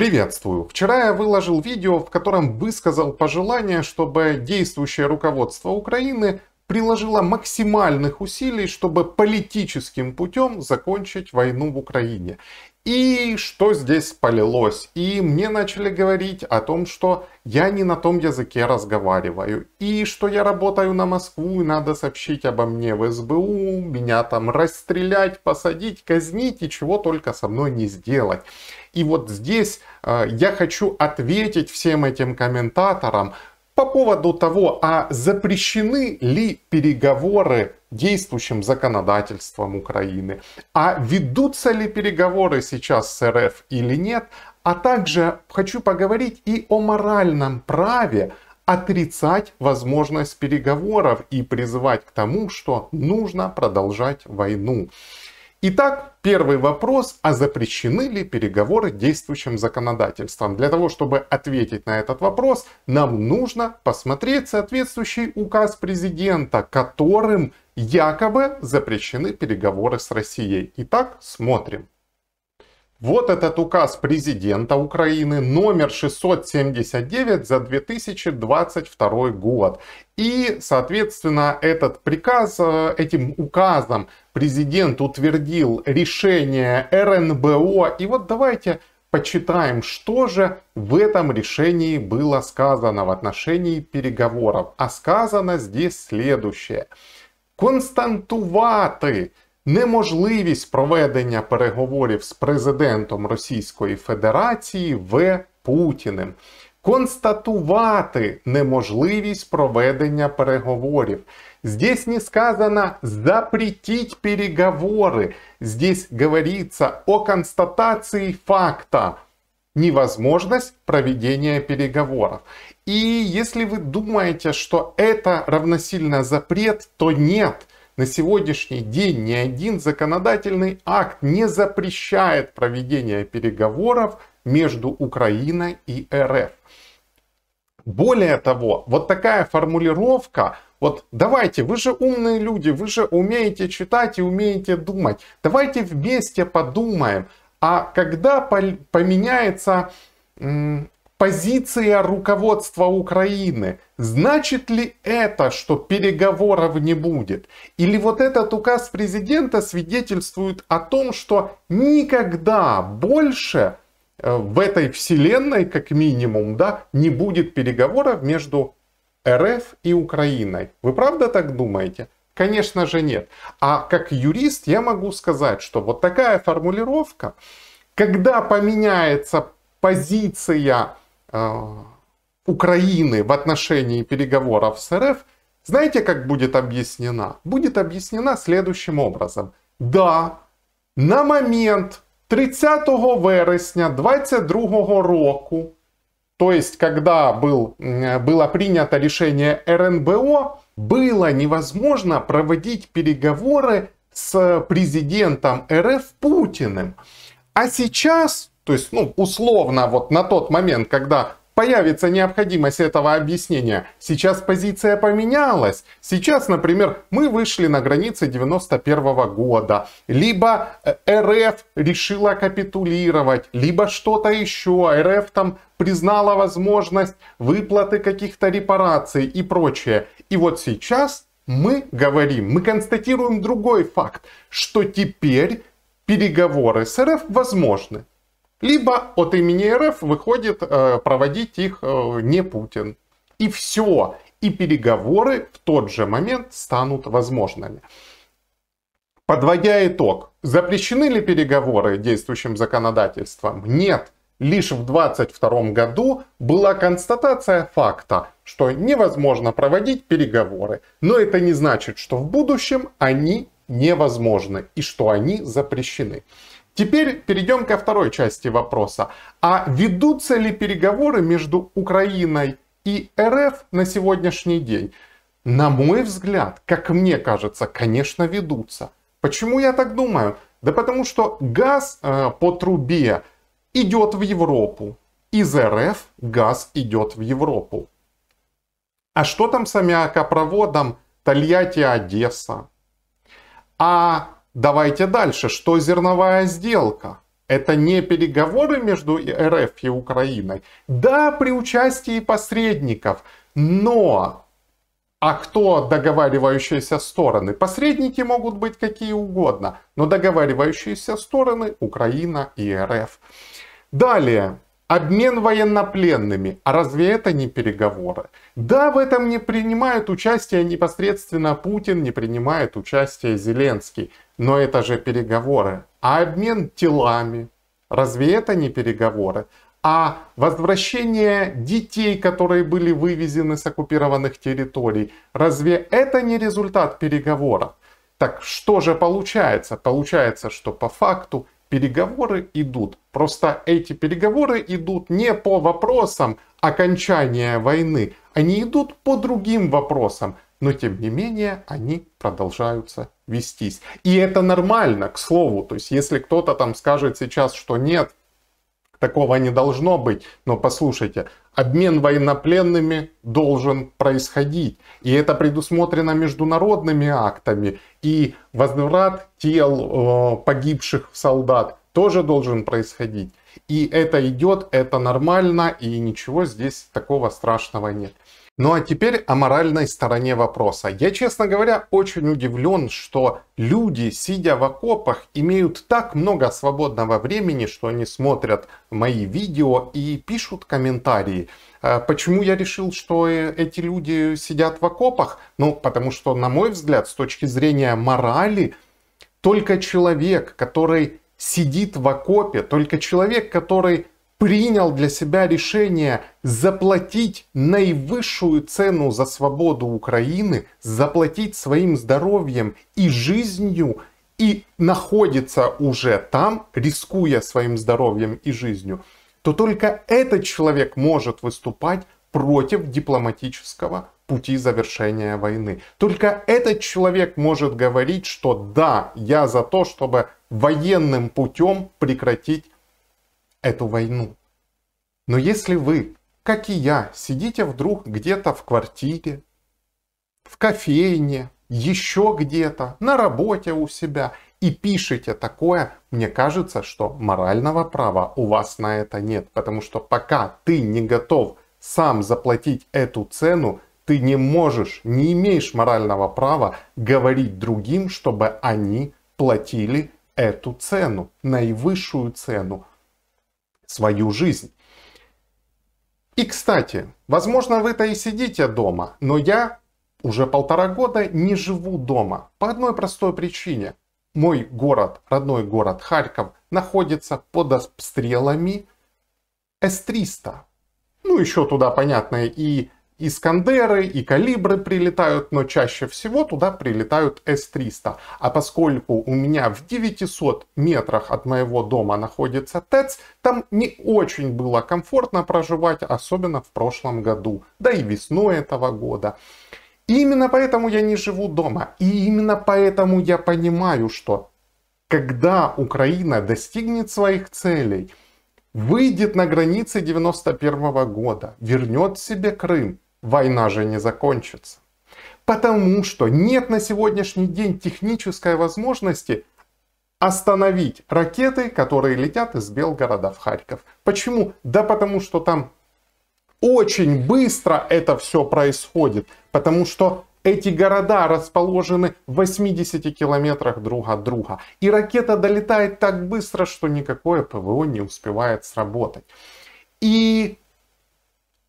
Приветствую! Вчера я выложил видео, в котором высказал пожелание, чтобы действующее руководство Украины приложило максимальных усилий, чтобы политическим путем закончить войну в Украине. И что здесь полилось? И мне начали говорить о том, что я не на том языке разговариваю. И что я работаю на Москву, и надо сообщить обо мне в СБУ, меня там расстрелять, посадить, казнить и чего только со мной не сделать. И вот здесь э, я хочу ответить всем этим комментаторам, по поводу того, а запрещены ли переговоры действующим законодательством Украины, а ведутся ли переговоры сейчас с РФ или нет, а также хочу поговорить и о моральном праве отрицать возможность переговоров и призывать к тому, что нужно продолжать войну. Итак, первый вопрос, а запрещены ли переговоры действующим законодательством? Для того, чтобы ответить на этот вопрос, нам нужно посмотреть соответствующий указ президента, которым якобы запрещены переговоры с Россией. Итак, смотрим. Вот этот указ президента Украины номер 679 за 2022 год. И, соответственно, этот приказ, э, этим указом президент утвердил решение РНБО. И вот давайте почитаем, что же в этом решении было сказано в отношении переговоров. А сказано здесь следующее. Константуваты неможливість проведення переговорів з президентом Російської Федерації В. Путіним. Констатувати неможливість проведення переговорів. Здесь не сказано запретить переговоры. Здесь говорится о констатации факта. Невозможность проведения переговоров. И если вы думаете, что это равносильно запрет, то нет. На сегодняшний день ни один законодательный акт не запрещает проведение переговоров между Украиной и РФ. Более того, вот такая формулировка, вот давайте, вы же умные люди, вы же умеете читать и умеете думать. Давайте вместе подумаем, а когда поменяется позиция руководства Украины. Значит ли это, что переговоров не будет? Или вот этот указ президента свидетельствует о том, что никогда больше э, в этой вселенной, как минимум, да, не будет переговоров между РФ и Украиной. Вы правда так думаете? Конечно же нет. А как юрист я могу сказать, что вот такая формулировка, когда поменяется позиция Э, Украины в отношении переговоров с РФ, знаете, как будет объяснена? Будет объяснена следующим образом. Да, на момент 30 вересня 22 року, то есть когда был, э, было принято решение РНБО, было невозможно проводить переговоры с президентом РФ Путиным. А сейчас то есть, ну, условно, вот на тот момент, когда появится необходимость этого объяснения. Сейчас позиция поменялась. Сейчас, например, мы вышли на границы 91 -го года. Либо э, РФ решила капитулировать, либо что-то еще. РФ там признала возможность выплаты каких-то репараций и прочее. И вот сейчас мы говорим, мы констатируем другой факт, что теперь переговоры с РФ возможны. Либо от имени РФ выходит э, проводить их э, не Путин. И все. И переговоры в тот же момент станут возможными. Подводя итог, запрещены ли переговоры действующим законодательством? Нет. Лишь в 2022 году была констатация факта, что невозможно проводить переговоры. Но это не значит, что в будущем они невозможны и что они запрещены. Теперь перейдем ко второй части вопроса. А ведутся ли переговоры между Украиной и РФ на сегодняшний день? На мой взгляд, как мне кажется, конечно, ведутся. Почему я так думаю? Да потому что газ э, по трубе идет в Европу. Из РФ газ идет в Европу. А что там с аммиакопроводом Тольятти-Одесса? А Давайте дальше. Что зерновая сделка? Это не переговоры между РФ и Украиной. Да, при участии посредников, но... А кто договаривающиеся стороны? Посредники могут быть какие угодно, но договаривающиеся стороны Украина и РФ. Далее. Обмен военнопленными. А разве это не переговоры? Да, в этом не принимает участие непосредственно Путин, не принимает участие Зеленский. Но это же переговоры. А обмен телами, разве это не переговоры? А возвращение детей, которые были вывезены с оккупированных территорий, разве это не результат переговоров? Так что же получается? Получается, что по факту переговоры идут. Просто эти переговоры идут не по вопросам окончания войны, они идут по другим вопросам но тем не менее они продолжаются вестись. И это нормально, к слову. То есть если кто-то там скажет сейчас, что нет, такого не должно быть, но послушайте, обмен военнопленными должен происходить. И это предусмотрено международными актами. И возврат тел э, погибших солдат тоже должен происходить. И это идет, это нормально, и ничего здесь такого страшного нет. Ну а теперь о моральной стороне вопроса. Я, честно говоря, очень удивлен, что люди, сидя в окопах, имеют так много свободного времени, что они смотрят мои видео и пишут комментарии. А почему я решил, что э, эти люди сидят в окопах? Ну, потому что, на мой взгляд, с точки зрения морали, только человек, который сидит в окопе, только человек, который принял для себя решение заплатить наивысшую цену за свободу Украины, заплатить своим здоровьем и жизнью и находится уже там, рискуя своим здоровьем и жизнью, то только этот человек может выступать против дипломатического пути завершения войны. Только этот человек может говорить, что да, я за то, чтобы военным путем прекратить эту войну. Но если вы, как и я, сидите вдруг где-то в квартире, в кофейне, еще где-то, на работе у себя и пишете такое, мне кажется, что морального права у вас на это нет. Потому что пока ты не готов сам заплатить эту цену, ты не можешь, не имеешь морального права говорить другим, чтобы они платили эту цену, наивысшую цену свою жизнь. И, кстати, возможно, вы-то и сидите дома, но я уже полтора года не живу дома. По одной простой причине. Мой город, родной город Харьков, находится под обстрелами С-300. Ну, еще туда, понятно, и и Искандеры и Калибры прилетают, но чаще всего туда прилетают С-300. А поскольку у меня в 900 метрах от моего дома находится ТЭЦ, там не очень было комфортно проживать, особенно в прошлом году, да и весной этого года. И именно поэтому я не живу дома. И именно поэтому я понимаю, что когда Украина достигнет своих целей, выйдет на границы 91 года, вернет себе Крым, война же не закончится. Потому что нет на сегодняшний день технической возможности остановить ракеты, которые летят из Белгорода в Харьков. Почему? Да потому что там очень быстро это все происходит. Потому что эти города расположены в 80 километрах друг от друга. И ракета долетает так быстро, что никакое ПВО не успевает сработать. И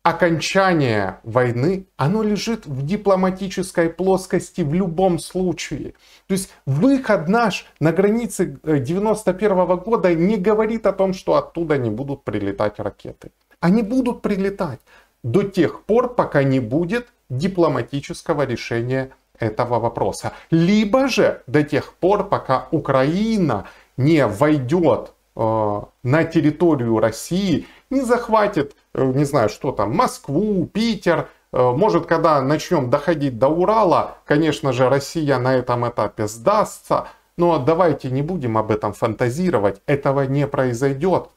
окончание войны, оно лежит в дипломатической плоскости в любом случае. То есть выход наш на границе э, 91 года не говорит о том, что оттуда не будут прилетать ракеты. Они будут прилетать до тех пор, пока не будет дипломатического решения этого вопроса. Либо же до тех пор, пока Украина не войдет э, на территорию России, не захватит Э, не знаю, что там, Москву, Питер. Э, может, когда начнем доходить до Урала, конечно же, Россия на этом этапе сдастся. Но давайте не будем об этом фантазировать. Этого не произойдет.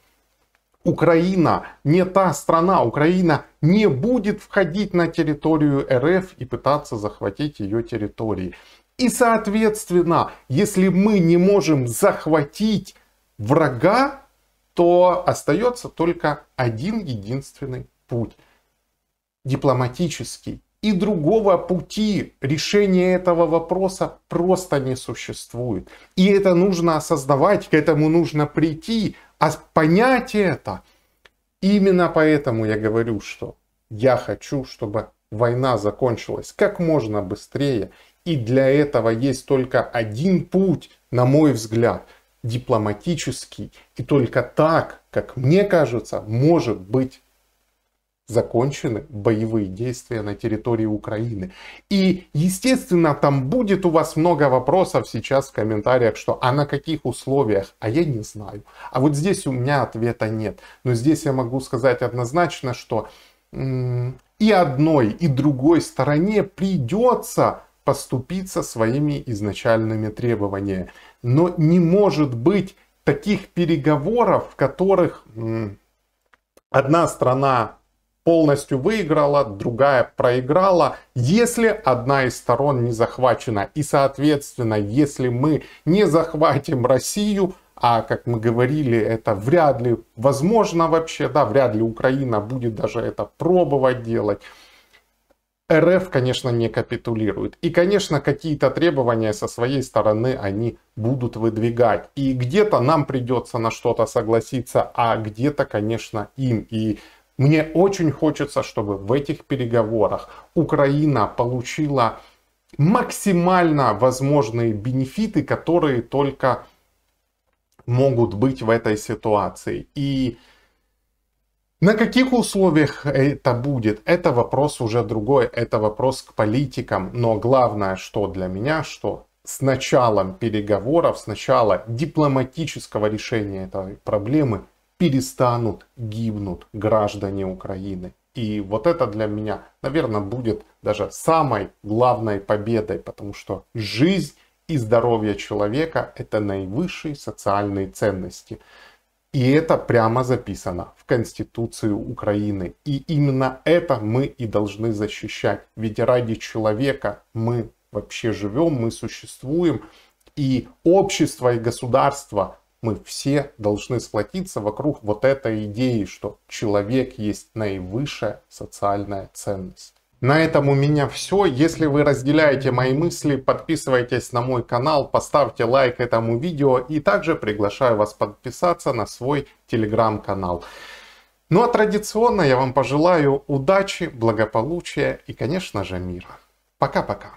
Украина не та страна, Украина не будет входить на территорию РФ и пытаться захватить ее территории. И соответственно, если мы не можем захватить врага, то остается только один единственный путь. Дипломатический. И другого пути решения этого вопроса просто не существует. И это нужно осознавать, к этому нужно прийти, а понять это. Именно поэтому я говорю, что я хочу, чтобы война закончилась как можно быстрее. И для этого есть только один путь, на мой взгляд – дипломатический. И только так, как мне кажется, может быть закончены боевые действия на территории Украины. И, естественно, там будет у вас много вопросов сейчас в комментариях, что а на каких условиях, а я не знаю. А вот здесь у меня ответа нет. Но здесь я могу сказать однозначно, что и одной, и другой стороне придется поступиться своими изначальными требованиями. Но не может быть таких переговоров, в которых одна страна полностью выиграла, другая проиграла, если одна из сторон не захвачена. И, соответственно, если мы не захватим Россию, а, как мы говорили, это вряд ли возможно вообще, да, вряд ли Украина будет даже это пробовать делать, РФ, конечно, не капитулирует. И, конечно, какие-то требования со своей стороны они будут выдвигать. И где-то нам придется на что-то согласиться, а где-то, конечно, им. И мне очень хочется, чтобы в этих переговорах Украина получила максимально возможные бенефиты, которые только могут быть в этой ситуации. И на каких условиях э, это будет, это вопрос уже другой, это вопрос к политикам. Но главное, что для меня, что с началом переговоров, с начала дипломатического решения этой проблемы перестанут гибнуть граждане Украины. И вот это для меня, наверное, будет даже самой главной победой, потому что жизнь и здоровье человека – это наивысшие социальные ценности. И это прямо записано в Конституцию Украины. И именно это мы и должны защищать. Ведь ради человека мы вообще живем, мы существуем. И общество, и государство, мы все должны сплотиться вокруг вот этой идеи, что человек есть наивысшая социальная ценность. На этом у меня все. Если вы разделяете мои мысли, подписывайтесь на мой канал, поставьте лайк этому видео и также приглашаю вас подписаться на свой телеграм-канал. Ну а традиционно я вам пожелаю удачи, благополучия и, конечно же, мира. Пока-пока.